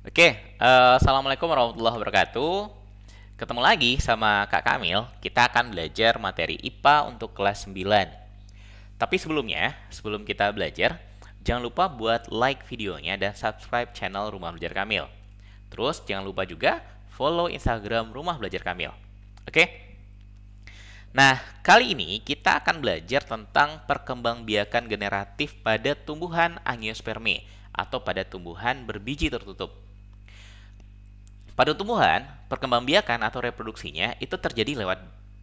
Oke, uh, assalamualaikum warahmatullahi wabarakatuh. Ketemu lagi sama Kak Kamil. Kita akan belajar materi IPA untuk kelas 9. Tapi sebelumnya, sebelum kita belajar, jangan lupa buat like videonya dan subscribe channel Rumah Belajar Kamil. Terus jangan lupa juga follow Instagram Rumah Belajar Kamil. Oke? Nah, kali ini kita akan belajar tentang perkembangbiakan generatif pada tumbuhan angiosperme atau pada tumbuhan berbiji tertutup. Pada tumbuhan, perkembangbiakan atau reproduksinya itu terjadi lewat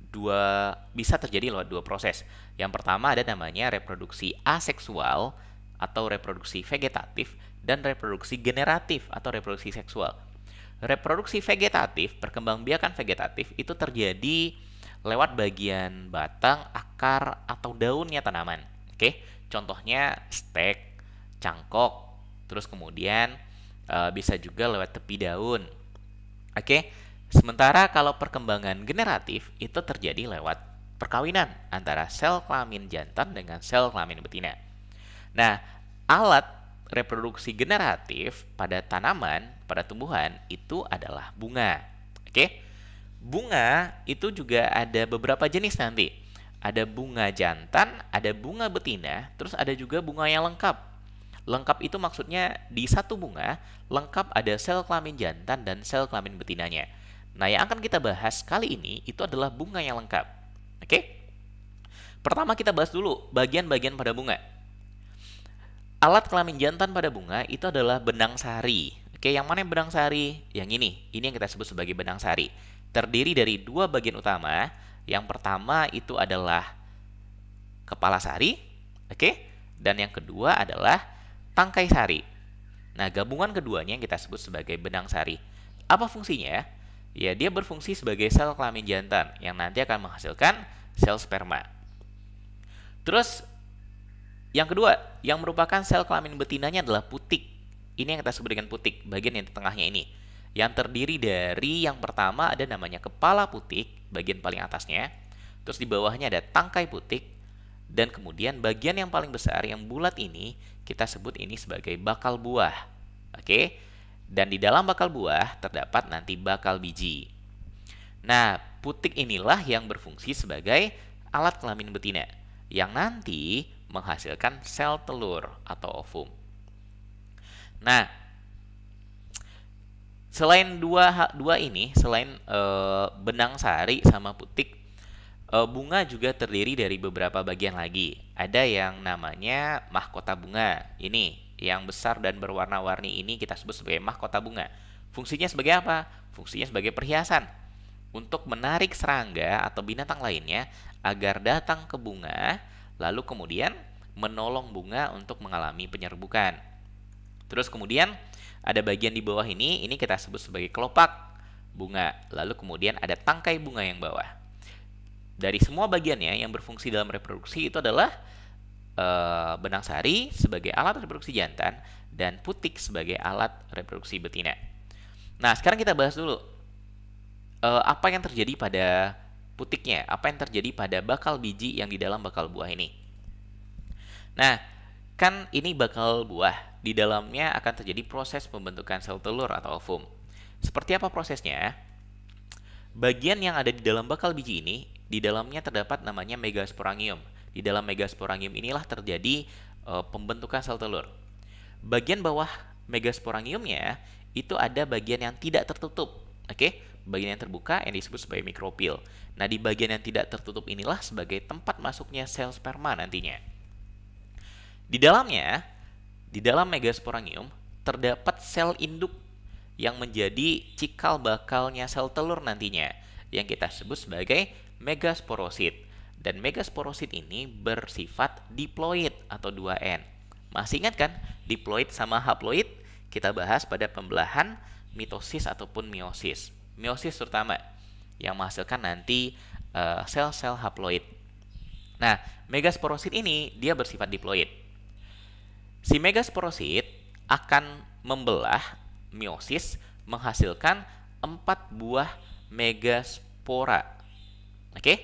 dua bisa terjadi lewat dua proses. Yang pertama ada namanya reproduksi aseksual atau reproduksi vegetatif dan reproduksi generatif atau reproduksi seksual. Reproduksi vegetatif, perkembangbiakan vegetatif itu terjadi lewat bagian batang, akar atau daunnya tanaman. Oke, contohnya stek, cangkok, terus kemudian eh, bisa juga lewat tepi daun, Oke, sementara kalau perkembangan generatif itu terjadi lewat perkawinan antara sel kelamin jantan dengan sel kelamin betina. Nah, alat reproduksi generatif pada tanaman, pada tumbuhan itu adalah bunga. Oke. Bunga itu juga ada beberapa jenis nanti. Ada bunga jantan, ada bunga betina, terus ada juga bunga yang lengkap Lengkap itu maksudnya di satu bunga, lengkap ada sel kelamin jantan dan sel kelamin betinanya. Nah, yang akan kita bahas kali ini itu adalah bunga yang lengkap. Oke? Pertama kita bahas dulu bagian-bagian pada bunga. Alat kelamin jantan pada bunga itu adalah benang sari. Oke, yang mana yang benang sari? Yang ini. Ini yang kita sebut sebagai benang sari. Terdiri dari dua bagian utama. Yang pertama itu adalah kepala sari, oke? Dan yang kedua adalah tangkai sari. Nah, gabungan keduanya yang kita sebut sebagai benang sari. Apa fungsinya? Ya? ya, dia berfungsi sebagai sel kelamin jantan yang nanti akan menghasilkan sel sperma. Terus yang kedua, yang merupakan sel kelamin betinanya adalah putik. Ini yang kita sebut dengan putik, bagian yang di tengahnya ini. Yang terdiri dari yang pertama ada namanya kepala putik, bagian paling atasnya. Terus di bawahnya ada tangkai putik, dan kemudian bagian yang paling besar yang bulat ini kita sebut ini sebagai bakal buah. Oke? Dan di dalam bakal buah terdapat nanti bakal biji. Nah, putik inilah yang berfungsi sebagai alat kelamin betina yang nanti menghasilkan sel telur atau ovum. Nah, selain dua dua ini, selain e, benang sari sama putik Eh, bunga juga terdiri dari beberapa bagian lagi. Ada yang namanya mahkota bunga. Ini yang besar dan berwarna-warni ini kita sebut sebagai mahkota bunga. Fungsinya sebagai apa? Fungsinya sebagai perhiasan. Untuk menarik serangga atau binatang lainnya agar datang ke bunga, lalu kemudian menolong bunga untuk mengalami penyerbukan. Terus kemudian ada bagian di bawah ini, ini kita sebut sebagai kelopak bunga. Lalu kemudian ada tangkai bunga yang bawah dari semua bagiannya yang berfungsi dalam reproduksi itu adalah e, benang sari sebagai alat reproduksi jantan dan putik sebagai alat reproduksi betina. Nah, sekarang kita bahas dulu e, apa yang terjadi pada putiknya, apa yang terjadi pada bakal biji yang di dalam bakal buah ini. Nah, kan ini bakal buah, di dalamnya akan terjadi proses pembentukan sel telur atau ovum. Seperti apa prosesnya? Bagian yang ada di dalam bakal biji ini, di dalamnya terdapat namanya megasporangium. Di dalam megasporangium inilah terjadi e, pembentukan sel telur. Bagian bawah megasporangiumnya itu ada bagian yang tidak tertutup. Oke, okay? bagian yang terbuka yang disebut sebagai mikropil. Nah, di bagian yang tidak tertutup inilah sebagai tempat masuknya sel sperma nantinya. Di dalamnya, di dalam megasporangium terdapat sel induk yang menjadi cikal bakalnya sel telur nantinya yang kita sebut sebagai megasporosit. Dan megasporosit ini bersifat diploid atau 2N. Masih ingat kan diploid sama haploid? Kita bahas pada pembelahan mitosis ataupun meiosis. Meiosis terutama yang menghasilkan nanti eh, sel-sel uh, haploid. Nah, megasporosit ini dia bersifat diploid. Si megasporosit akan membelah meiosis menghasilkan empat buah megaspora. Oke? Okay?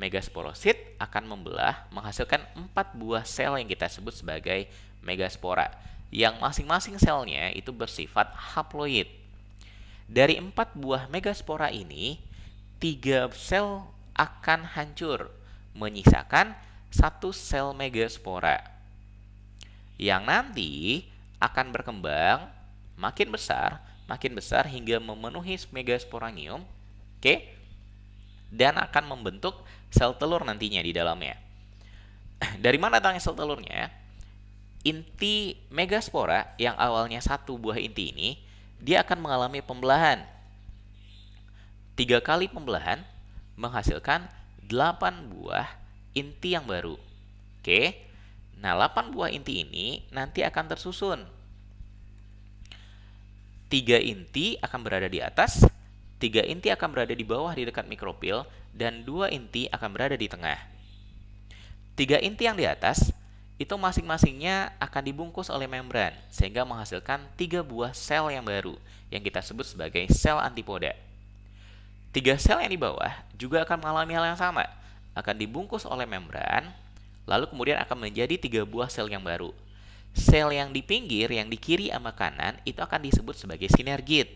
Megasporosit akan membelah menghasilkan empat buah sel yang kita sebut sebagai megaspora yang masing-masing selnya itu bersifat haploid. Dari empat buah megaspora ini, tiga sel akan hancur, menyisakan satu sel megaspora yang nanti akan berkembang makin besar, makin besar hingga memenuhi megasporangium, oke? Dan akan membentuk sel telur nantinya di dalamnya. Dari mana datangnya sel telurnya? Inti megaspora yang awalnya satu buah inti ini, dia akan mengalami pembelahan. Tiga kali pembelahan menghasilkan 8 buah inti yang baru. Oke. Nah, 8 buah inti ini nanti akan tersusun tiga inti akan berada di atas, tiga inti akan berada di bawah di dekat mikropil, dan dua inti akan berada di tengah. Tiga inti yang di atas itu masing-masingnya akan dibungkus oleh membran sehingga menghasilkan tiga buah sel yang baru yang kita sebut sebagai sel antipoda. Tiga sel yang di bawah juga akan mengalami hal yang sama, akan dibungkus oleh membran, lalu kemudian akan menjadi tiga buah sel yang baru sel yang di pinggir, yang di kiri sama kanan, itu akan disebut sebagai sinergit.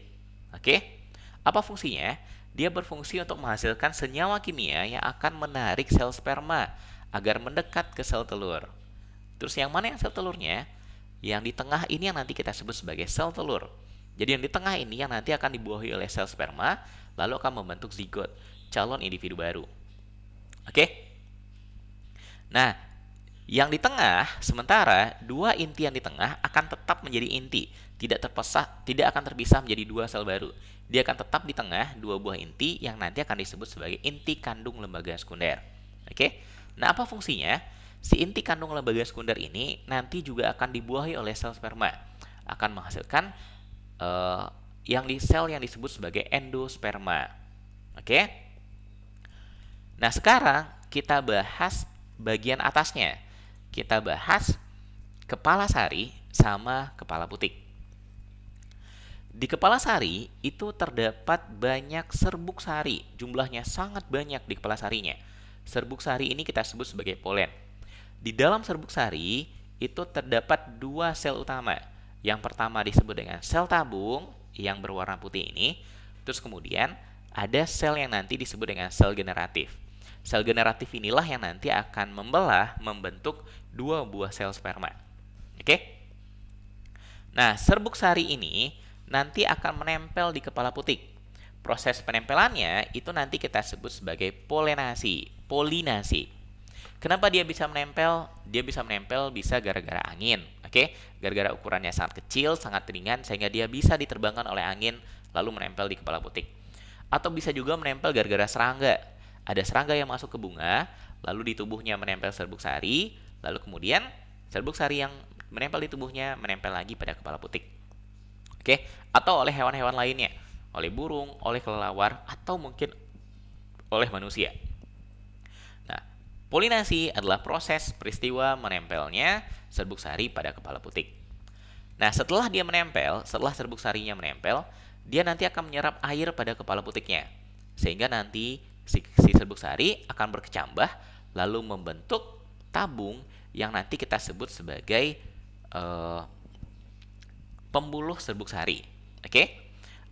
Oke? Apa fungsinya? Dia berfungsi untuk menghasilkan senyawa kimia yang akan menarik sel sperma agar mendekat ke sel telur. Terus yang mana yang sel telurnya? Yang di tengah ini yang nanti kita sebut sebagai sel telur. Jadi yang di tengah ini yang nanti akan dibuahi oleh sel sperma, lalu akan membentuk zigot, calon individu baru. Oke? Nah, yang di tengah, sementara dua inti yang di tengah akan tetap menjadi inti, tidak terpisah, tidak akan terpisah menjadi dua sel baru. Dia akan tetap di tengah dua buah inti yang nanti akan disebut sebagai inti kandung lembaga sekunder. Oke? Nah, apa fungsinya? Si inti kandung lembaga sekunder ini nanti juga akan dibuahi oleh sel sperma, akan menghasilkan uh, yang di sel yang disebut sebagai endosperma. Oke? Nah, sekarang kita bahas bagian atasnya kita bahas kepala sari sama kepala putik. Di kepala sari itu terdapat banyak serbuk sari, jumlahnya sangat banyak di kepala sarinya. Serbuk sari ini kita sebut sebagai polen. Di dalam serbuk sari itu terdapat dua sel utama. Yang pertama disebut dengan sel tabung yang berwarna putih ini, terus kemudian ada sel yang nanti disebut dengan sel generatif. Sel generatif inilah yang nanti akan membelah membentuk dua buah sel sperma. Oke? Nah, serbuk sari ini nanti akan menempel di kepala putik. Proses penempelannya itu nanti kita sebut sebagai polinasi, polinasi. Kenapa dia bisa menempel? Dia bisa menempel bisa gara-gara angin, oke? Gara-gara ukurannya sangat kecil, sangat ringan sehingga dia bisa diterbangkan oleh angin lalu menempel di kepala putik. Atau bisa juga menempel gara-gara serangga ada serangga yang masuk ke bunga, lalu di tubuhnya menempel serbuk sari, lalu kemudian serbuk sari yang menempel di tubuhnya menempel lagi pada kepala putik. Oke, atau oleh hewan-hewan lainnya, oleh burung, oleh kelelawar, atau mungkin oleh manusia. Nah, polinasi adalah proses peristiwa menempelnya serbuk sari pada kepala putik. Nah, setelah dia menempel, setelah serbuk sarinya menempel, dia nanti akan menyerap air pada kepala putiknya. Sehingga nanti Si, si serbuk sari akan berkecambah lalu membentuk tabung yang nanti kita sebut sebagai uh, pembuluh serbuk sari. Oke? Okay?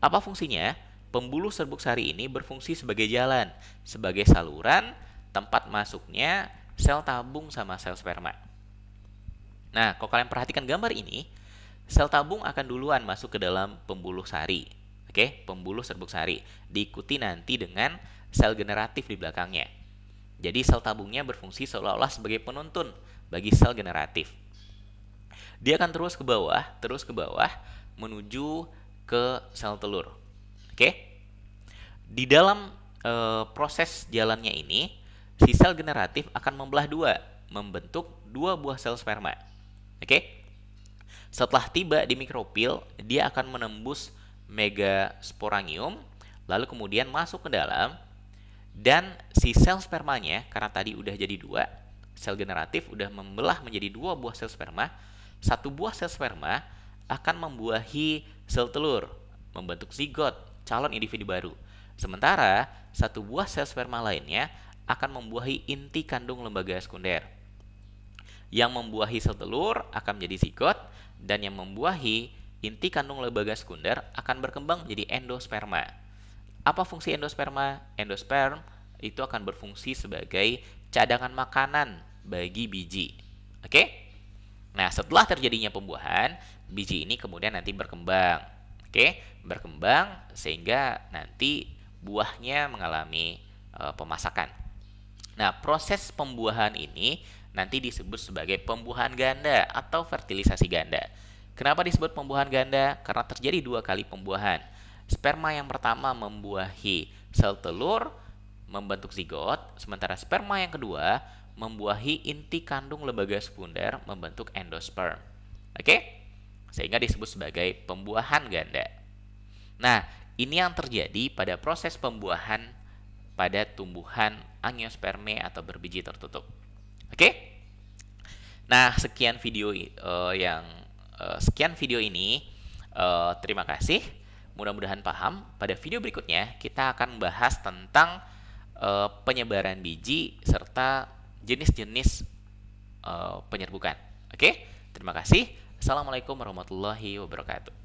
Apa fungsinya? Pembuluh serbuk sari ini berfungsi sebagai jalan, sebagai saluran tempat masuknya sel tabung sama sel sperma. Nah, kalau kalian perhatikan gambar ini, sel tabung akan duluan masuk ke dalam pembuluh sari. Oke, okay? pembuluh serbuk sari diikuti nanti dengan sel generatif di belakangnya. Jadi sel tabungnya berfungsi seolah-olah sebagai penuntun bagi sel generatif. Dia akan terus ke bawah, terus ke bawah menuju ke sel telur. Oke? Di dalam e, proses jalannya ini, si sel generatif akan membelah dua, membentuk dua buah sel sperma. Oke? Setelah tiba di mikropil, dia akan menembus megasporangium lalu kemudian masuk ke dalam dan si sel spermanya, karena tadi udah jadi dua, sel generatif udah membelah menjadi dua buah sel sperma. Satu buah sel sperma akan membuahi sel telur, membentuk zigot, calon individu baru. Sementara satu buah sel sperma lainnya akan membuahi inti kandung lembaga sekunder. Yang membuahi sel telur akan menjadi zigot dan yang membuahi inti kandung lembaga sekunder akan berkembang menjadi endosperma. Apa fungsi endosperma? Endosperm itu akan berfungsi sebagai cadangan makanan bagi biji. Oke? Nah, setelah terjadinya pembuahan, biji ini kemudian nanti berkembang. Oke, berkembang sehingga nanti buahnya mengalami e, pemasakan. Nah, proses pembuahan ini nanti disebut sebagai pembuahan ganda atau fertilisasi ganda. Kenapa disebut pembuahan ganda? Karena terjadi dua kali pembuahan. Sperma yang pertama membuahi sel telur membentuk zigot, sementara sperma yang kedua membuahi inti kandung lembaga sekunder membentuk endosperm. Oke? Okay? Sehingga disebut sebagai pembuahan ganda. Nah, ini yang terjadi pada proses pembuahan pada tumbuhan angiosperme atau berbiji tertutup. Oke? Nah, sekian video uh, yang uh, sekian video ini. Uh, terima kasih. Mudah-mudahan paham. Pada video berikutnya kita akan membahas tentang uh, penyebaran biji serta jenis-jenis uh, penyerbukan. Oke, terima kasih. Assalamualaikum warahmatullahi wabarakatuh.